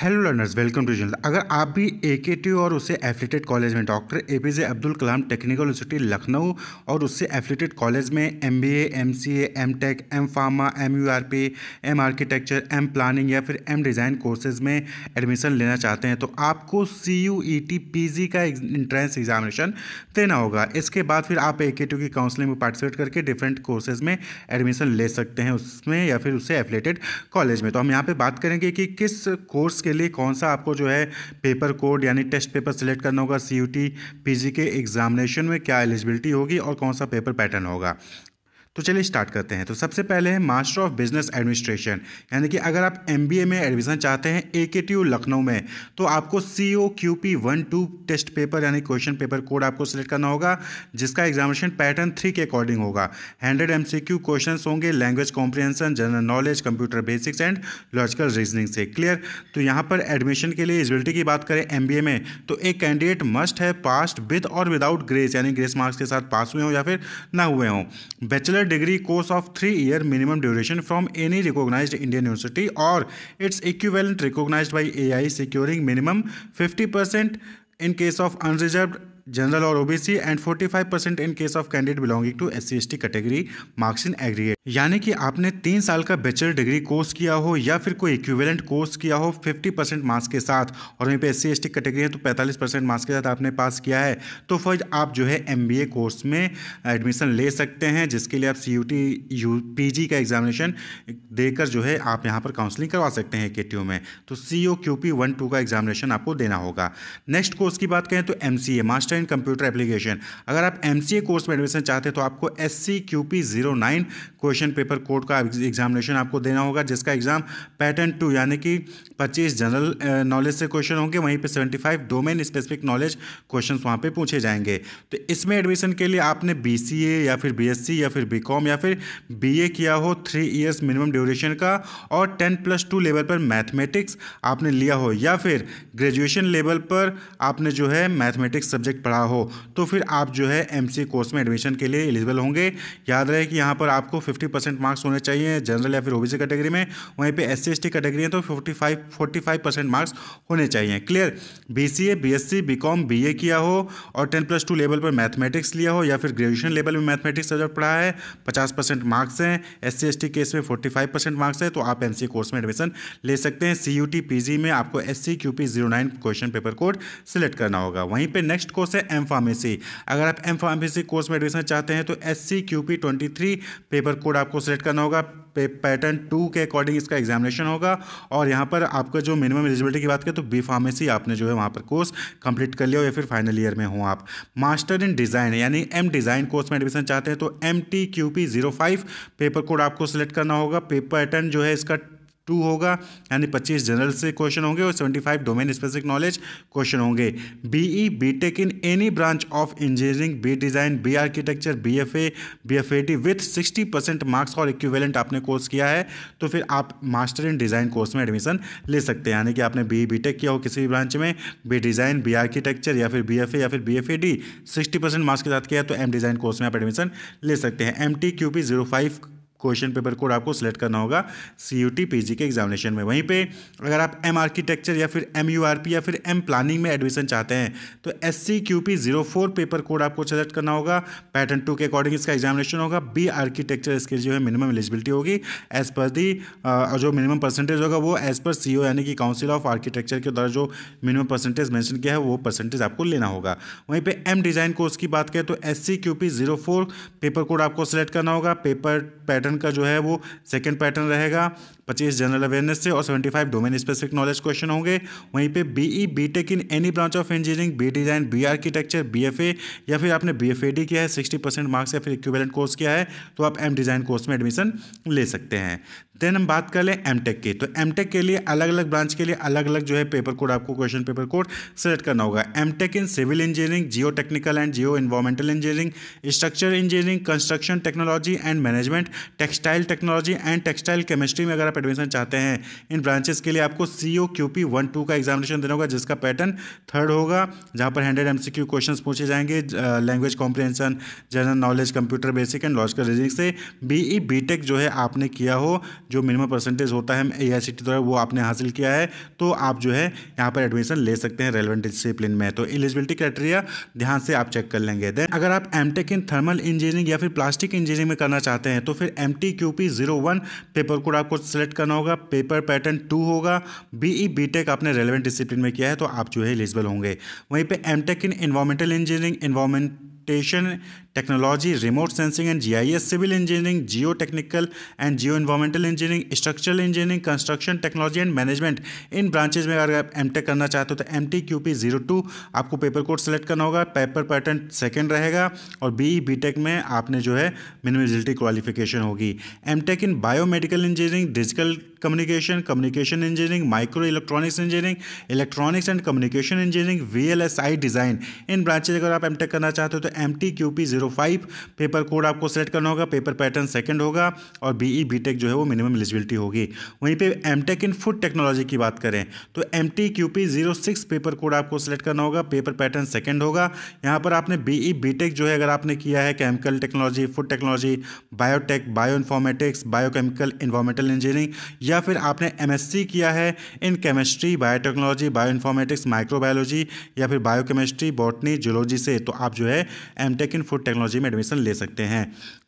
hello learners welcome to जनल अगर आप भी ए के टी और उससे एफिलेटेड कॉलेज में doctor A P J Abdul Kalam technical university Lucknow और उससे एफिलेटेड कॉलेज में M B A M C A M tech M pharma M U R P M architecture M planning या फिर एम डिज़ाइन कोर्सेज में admission लेना चाहते हैं तो आपको C U E T P G का इंट्रेंस एग्जामिनेशन देना होगा इसके बाद फिर आप ए के टी की काउंसलिंग में पार्टिसिपेट करके डिफरेंट कोर्सेज में एडमिशन ले सकते हैं उसमें या फिर उससे एफिलेटेड कॉलेज में तो हम यहाँ पर बात करेंगे कि किस कोर्स इसके लिए कौन सा आपको जो है पेपर कोड यानी टेस्ट पेपर सिलेक्ट करना होगा सी यू के एग्जामिनेशन में क्या एलिजिबिलिटी होगी और कौन सा पेपर पैटर्न होगा तो चलिए स्टार्ट करते हैं तो सबसे पहले है मास्टर ऑफ बिजनेस एडमिनिस्ट्रेशन यानी कि अगर आप एम में एडमिशन चाहते हैं ए के लखनऊ में तो आपको C O Q P one two test paper यानी क्वेश्चन पेपर कोड आपको सिलेक्ट करना होगा जिसका एग्जामिनेशन पैटर्न थ्री के अकॉर्डिंग होगा hundred M C Q question होंगे language comprehension general knowledge computer basics and logical reasoning से क्लियर तो यहाँ पर एडमिशन के लिए एजिबिलिटी की बात करें एम में तो एक कैंडिडेट मस्ट है पास्ट विद और विदाउट ग्रेस यानी ग्रेस मार्क्स के साथ पास हुए हों या फिर ना हुए हों bachelor degree course of 3 year minimum duration from any recognized Indian university or its equivalent recognized by AI securing minimum 50% in case of unreserved general और OBC and 45 percent in case of candidate belonging to S C category marks in aggregate यानी कि आपने तीन साल का bachelor degree course किया हो या फिर कोई इक्विवेलेंट कोर्स किया हो 50 परसेंट मार्क्स के साथ और वहीं पे एस सी कैटेगरी है तो 45 परसेंट मार्क्स के साथ आपने पास किया है तो फर्ज आप जो है एम कोर्स में एडमिशन ले सकते हैं जिसके लिए आप C U T U P G का एग्जामिनेशन देकर जो है आप यहाँ पर काउंसलिंग करवा सकते हैं के टी यू में तो C O Q one two का एग्जामिनेशन आपको देना होगा नेक्स्ट कोर्स की बात करें तो M C A master and computer application अगर आप एम कोर्स में एडमिशन चाहते हैं तो आपको S C Q P zero nine question paper code का एग्जामिनेशन आपको देना होगा जिसका एग्ज़ाम पैटर्न टू यानी कि 25 जनरल नॉलेज से क्वेश्चन होंगे वहीं पे 75 डोमेन स्पेसिफिक नॉलेज क्वेश्चन वहाँ पे पूछे जाएंगे तो इसमें एडमिशन के लिए आपने बी या फिर बी या फिर बी या फिर बी किया हो थ्री ईयर्स मिनिमम ड्यूरेशन का और टेन प्लस टू लेवल पर मैथमेटिक्स आपने लिया हो या फिर ग्रेजुएशन लेवल पर आपने जो है मैथमेटिक्स सब्जेक्ट पढ़ा हो तो फिर आप जो है एम कोर्स में एडमिशन के लिए एलिजिबल होंगे याद रहे कि यहाँ पर आपको फिफ्टी परसेंट मार्क्स होने चाहिए जनरल या फिर ओबीसी कैटेगरी में वहीं पे एस सी कैटेगरी है तो fifty five forty five percent marks होने चाहिए clear B C A B S C B com B A किया हो और टेन प्लस टू लेवल पर मैथमेटिक्स लिया हो या फिर ग्रेजुएशन लेवल में मैथमेटिक्स सब्जेक्ट पढ़ा है पचास परसेंट मार्क्स हैं एस सी केस में फोर्टी फाइव परसेंट मार्क्स है तो आप एम कोर्स में एडमिशन ले सकते हैं C U T P G में आपको S C Q P zero nine question paper code select करना होगा वहीं पर नेक्स्ट कोर्स है एम फार्मेसी अगर आप एम फार्मेसी कोर्स में एडमिशन चाहते हैं तो S C Q P twenty three paper code आपको सेलेक्ट करना होगा पैटर्न टू के अकॉर्डिंग इसका एग्जामिनेशन होगा और यहाँ पर आपका जो मिनिमम एलिजिबिलिटी की बात करें तो बी फार्मेसी आपने जो है वहाँ पर कोर्स कंप्लीट कर लिया हो या फिर फाइनल ईयर में हो आप मास्टर इन डिज़ाइन यानी एम डिज़ाइन कोर्स में एडमिशन चाहते हैं तो M T Q P zero five paper code आपको सेलेक्ट करना होगा पेपर पैटर्न जो है इसका टू होगा यानी पच्चीस जनरल से क्वेश्चन होंगे और seventy five domain specific knowledge question होंगे B E B tech in any branch of engineering B design B architecture B F A B F A T with sixty percent marks और equivalent आपने course किया है तो फिर आप master in डिज़ाइन course में एडमिशन ले सकते हैं यानी कि आपने बी ई बी टेक किया हो किसी भी ब्रांच में बी डिज़ाइन बी आर्किटेक्चर या फिर बी एफ ए या फिर B F A D sixty percent marks के साथ किया तो एम डिज़ाइन कोर्स में आप एडमिशन ले सकते हैं M T Q P zero five question paper code आपको सेलेक्ट करना होगा C U T P G के एग्जामिनेशन में वहीं पे अगर आप एम आर्किटेक्चर या फिर एम यू आर पी या फिर एम प्लानिंग में एडमिशन चाहते हैं तो S C Q P zero four paper code आपको सेलेक्ट करना होगा पैटर्न टू के अकॉर्डिंग इसका एग्जामिनेशन होगा बी आर्किटेक्चर इसके जो है मिनिमम एलिजिबिलिटी होगी एज पर दी जो मिनिमम परसेंटेज होगा वो एज पर सी ओ यानी कि काउंसिल ऑफ आर्किटेक्चर के द्वारा जो मिनिमम परसेंटेज मैंशन किया है वो परसेंटेज आपको लेना होगा वहीं पर एम डिज़ाइन कोर्स की बात करें तो S C Q P zero four paper code आपको सेलेक्ट करना होगा पेपर पैटर्न पैटर्न का जो है वो सेकेंड पैटर्न रहेगा पच्चीस जनरल अवेयरनेस से और seventy five domain specific knowledge question होंगे वहीं पे BE BTech in any branch of engineering B design B architecture B F A या फिर आपने बी एफ ए डी किया है सिक्सटी परसेंट मार्क्स या फिर इक्विवेलेंट कोर्स किया है तो आप एम डिज़ाइन कोर्स में एडमिशन ले सकते हैं देन हम बात कर लें एम टेक की तो एम टेक के लिए अलग अलग ब्रांच के लिए अलग अलग जो है पेपर कोड आपको क्वेश्चन पेपर कोड सेलेक्ट करना होगा M tech in civil engineering geotechnical and geoenvironmental engineering structure engineering construction technology and management textile technology and textile chemistry में अगर आप आप एडमिशन चाहते हैं इन ब्रांचेस के लिए आपको C O Q P one two का एग्जामिनेशन देना होगा जिसका पैटर्न थर्ड होगा जहाँ पर hundred M C Q question पूछे जाएंगे language comprehension general knowledge computer basic and logical reasoning से बी ई बी टेक जो है आपने किया हो जो मिनिमम परसेंटेज होता है ए आई सी टी द्वारा वो आपने हासिल किया है तो आप जो है यहाँ पर एडमिशन ले सकते हैं रेलिवेंट डिसिप्लिन में तो एलिजिबिलिटी क्राइटेरिया ध्यान से आप चेक कर लेंगे देन अगर आप M tech in thermal engineering या फिर प्लास्टिक इंजीनियरिंग में करना चाहते हैं तो फिर M T Q P zero one paper code आपको सिलेक्ट सेलेक्ट करना होगा पेपर पैटर्न टू होगा बीई बीटेक e, आपने रेलिवेंट डिसिप्लिन में किया है तो आप जो है एलिजिबल होंगे वहीं पे MTech in environmental engineering instrumentation technology remote sensing and GIS civil engineering geotechnical and geoenvironmental engineering structural engineering construction technology and management इन ब्रांचेज में अगर आप एम करना चाहते हो तो M T Q P zero two आपको paper code select करना होगा पेपर पैटर्न सेकेंड रहेगा और बी बी टेक में आपने जो है मिनिमिजिलिटी क्वालिफिकेशन होगी M tech in biomedical engineering digital communication communication engineering microelectronics engineering electronics and communication engineering V L S I design इन ब्रांचेज अगर आप एम टेक करना चाहते हो तो M T Q P zero zero five paper code आपको select करना होगा पेपर पैटर्न सेकंड होगा और बीई बीटेक जो है वो मिनिमम एलिजिबिलिटी होगी वहीं पे एमटेक इन फूड टेक्नोलॉजी की बात करें तो M T Q P zero six paper code आपको सेलेक्ट करना होगा पेपर पैटर्न सेकेंड होगा यहाँ पर आपने बीई बीटेक जो है अगर आपने किया है chemical technology food technology biotech bioinformatics biochemical environmental engineering या फिर आपने एम किया है in chemistry biotechnology bioinformatics microbiology या फिर बायोकेमिस्ट्री बॉटनी जूलॉजी से तो आप जो है एम इन फूड टेक्नोलॉजी में एडमिशन ले सकते हैं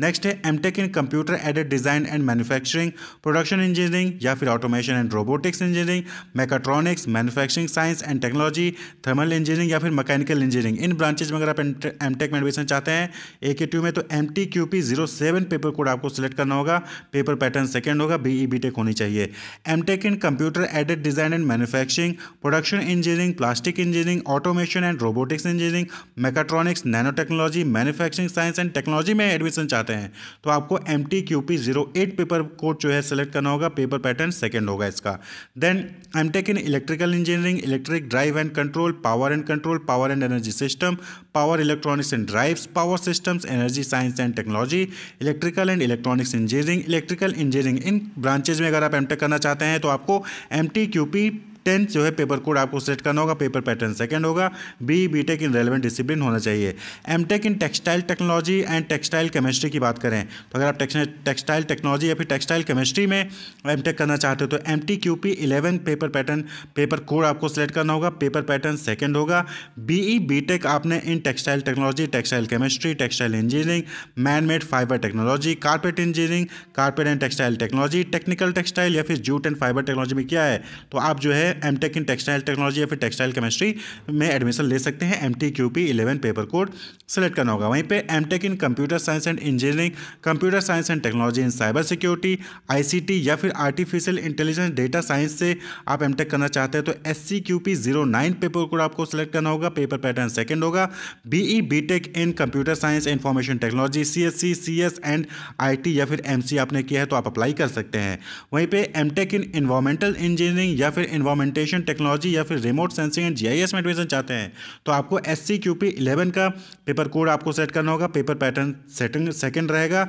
नेक्स्ट है M tech in computer aided design and manufacturing production engineering या फिर automation and robotics engineering mechatronics manufacturing science and technology thermal engineering या फिर मैकेनिकल इंजीनियरिंग इन ब्रांचेज में अगर आप एम टेक में एडमिशन चाहते हैं ए के ट्यू में तो M T Q P zero seven paper code आपको सिलेक्ट करना होगा पेपर पैटर्न सेकेंड होगा बी ई बी टेक होनी चाहिए M tech in computer aided design and manufacturing production engineering plastic engineering automation and robotics engineering mechatronics nano technology manufacturing manufacturing science and technology में admission चाहते हैं तो आपको M T Q P zero eight paper code जो है select करना होगा paper pattern second होगा इसका then M tech in electrical engineering electric drive and control power and control power and energy system power electronics and drives power systems energy science and technology electrical and electronics engineering electrical engineering in branches में अगर आप M करना चाहते हैं तो आपको M T Q P tenth जो है पेपर कोड आपको सेट करना होगा पेपर पैटर्न सेकंड होगा B B tech in relevant discipline होना चाहिए M tech in textile technology and textile chemistry की बात करें तो अगर आप टेक्सटाइल टेक्नोलॉजी या फिर टेक्सटाइल केमिस्ट्री में एम टेक करना चाहते हो तो M T Q P eleven paper pattern paper code आपको सेलेक्ट करना होगा पेपर पैटर्न सेकेंड होगा बी ई बी टेक आपने in textile technology textile chemistry textile engineering man made fibre technology carpet engineering carpet and textile technology technical textile या फिर jute and fibre technology में क्या है तो आप जो है M tech in textile technology या फिर टेक्सटाइल केमिस्ट्री में एडमिशन ले सकते हैं M T Q P eleven paper code select करना होगा वहीं पे M tech in computer science and engineering computer science and technology in cyber security I या फिर आर्टिफिशियल इंटेलिजेंस डेटा साइंस से आप एम टेक e करना चाहते हैं तो S C Q P zero nine paper code आपको सेलेक्ट करना होगा पेपर पैटर्न सेकेंड होगा B E B tech in computer science information technology C S C C S and I T या फिर एम सी आपने किया है तो आप अप्लाई कर सकते हैं वहीं पर M tech in environmental engineering या फिर ऑगमेंटेशन टेक्नोलॉजी या फिर रिमोट सेंसिंग एंड जीआईएस में एडमिशन चाहते हैं तो आपको S C Q P eleven का पेपर कोड आपको सेट करना होगा पेपर पैटर्न सेटिंग सेकेंड रहेगा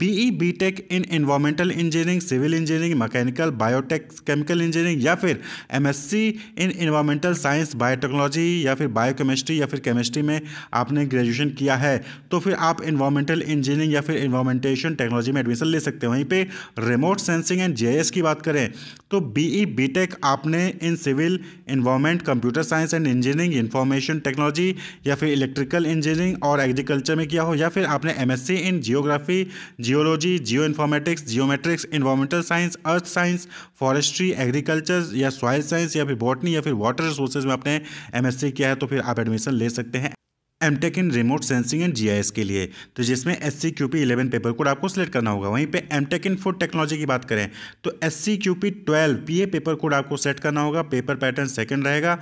BE tech in environmental engineering civil engineering mechanical biotech chemical engineering या फिर M S C in environmental science biotechnology या फिर बायोकेमिस्ट्री या फिर केमिस्ट्री में आपने ग्रेजुएशन किया है तो फिर आप इन्वायरमेंटल इंजीनियरिंग या फिर इन्वायरमेंटेशन टेक्नोलॉजी में एडमिशन ले सकते हैं वहीं पर रिमोट सेंसिंग एंड जे की बात करें तो बीई बीटेक e आपने in civil environment computer science and engineering information technology या फिर इलेक्ट्रिकल इंजीनियरिंग और एग्रीकल्चर में किया हो या फिर आपने MSc in geography geology geo informatics geometrics environmental science earth science forestry agriculture या सॉयल साइंस या फिर बॉटनी या फिर वाटर रिसोर्सेज में आपने एमएससी किया है तो फिर आप एडमिशन ले सकते हैं M tech in remote sensing and GIS के लिए तो जिसमें S C Q P eleven paper code आपको सिलेक्ट करना होगा वहीं पे M tech in food technology की बात करें तो S C Q P twelve P A paper code आपको सेलेक्ट करना होगा पेपर पैटर्न सेकंड रहेगा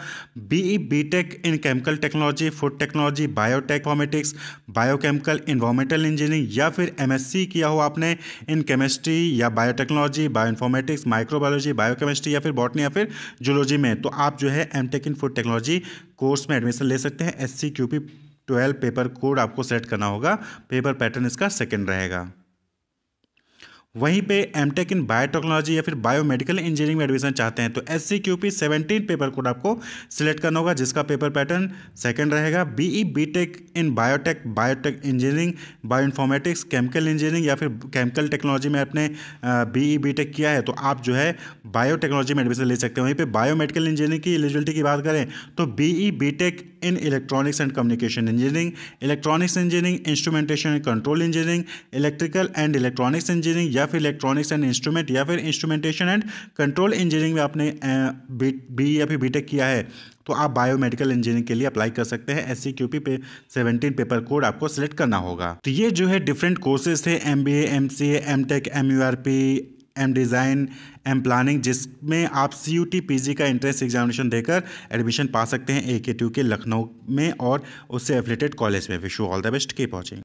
B E B tech in chemical technology food technology biotech informatics biochemical environmental engineering या फिर एम एस सी किया हो आपने इन केमिस्ट्री या बायोटेक्नोलॉजी बायोइन्फॉर्मेटिक्स माइक्रोबायोलॉजी बायोकेमिस्ट्री या फिर बॉटनी या फिर जूलॉजी में तो आप जो है M tech in food technology course में एडमिशन ले सकते हैं S C Q P twelve paper code आपको सेलेक्ट करना होगा पेपर पैटर्न इसका सेकेंड रहेगा वहीं पे एमटेक इन बायोटेक्नोलॉजी या फिर बायोमेडिकल इंजीनियरिंग में एडमिशन चाहते हैं तो S C Q P seventeen paper code आपको सिलेक्ट करना होगा जिसका पेपर पैटर्न सेकंड रहेगा BE BTech in biotech biotech engineering bio informatics chemical engineering या फिर केमिकल टेक्नोलॉजी में आपने बीई टेक e किया है तो आप जो है बायोटेक्नोलॉजी में एडमिशन ले सकते हैं वहीं पर बायोमेडिकल इंजीनियरिंग की एलिजिबिलिटी की बात करें तो BE tech in electronics and communication engineering electronics engineering instrumentation and control engineering electrical and electronics engineering या फिर इलेक्ट्रॉनिक्स एंड इंस्ट्रूमेंट या फिर इंस्ट्रूमेंटेशन एंड कंट्रोल इंजीनियरिंग में आपने बी या फिर बीटेक किया है तो आप बायोमेडिकल इंजीनियरिंग के लिए अप्लाई कर सकते हैं S P seventeen paper code आपको सेलेक्ट करना होगा तो ये जो है डिफरेंट कोर्सेज थे M B M C M tech M U R P M design M planning जिसमें आप C U T P G का एंट्रेंस एग्जामिनेशन देकर एडमिशन पा सकते हैं ए के टू के लखनऊ में और उससे एफिलेटेड कॉलेज में wish you all the best के पहुँचेंगे